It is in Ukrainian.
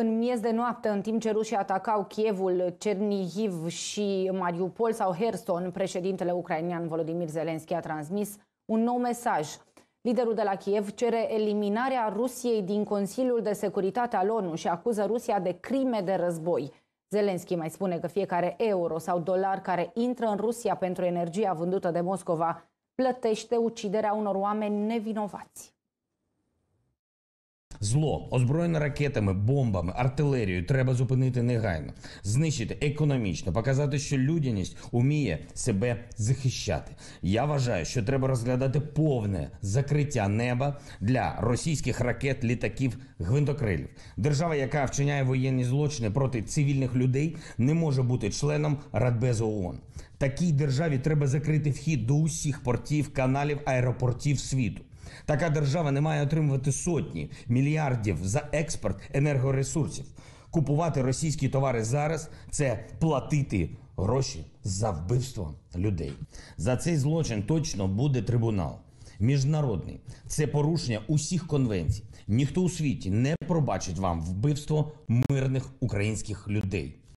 În miez de noapte, în timp ce rușii atacau Kievul, Cernihiv și Mariupol sau Herson, președintele ucrainian Volodymyr Zelensky a transmis un nou mesaj. Liderul de la Kiev cere eliminarea Rusiei din Consiliul de Securitate al ONU și acuză Rusia de crime de război. Zelenski mai spune că fiecare euro sau dolar care intră în Rusia pentru energia vândută de Moscova plătește uciderea unor oameni nevinovați. Зло озброєне ракетами, бомбами, артилерією треба зупинити негайно, знищити економічно, показати, що людяність уміє себе захищати. Я вважаю, що треба розглядати повне закриття неба для російських ракет, літаків, гвинтокрилів. Держава, яка вчиняє воєнні злочини проти цивільних людей, не може бути членом Радбезу ООН. Такій державі треба закрити вхід до усіх портів, каналів, аеропортів світу. Така держава не має отримувати сотні мільярдів за експорт енергоресурсів. Купувати російські товари зараз це платити гроші за вбивство людей. За цей злочин точно буде трибунал. Міжнародний це порушення усіх конвенцій. Ніхто у світі не пробачить вам вбивство мирних українських людей.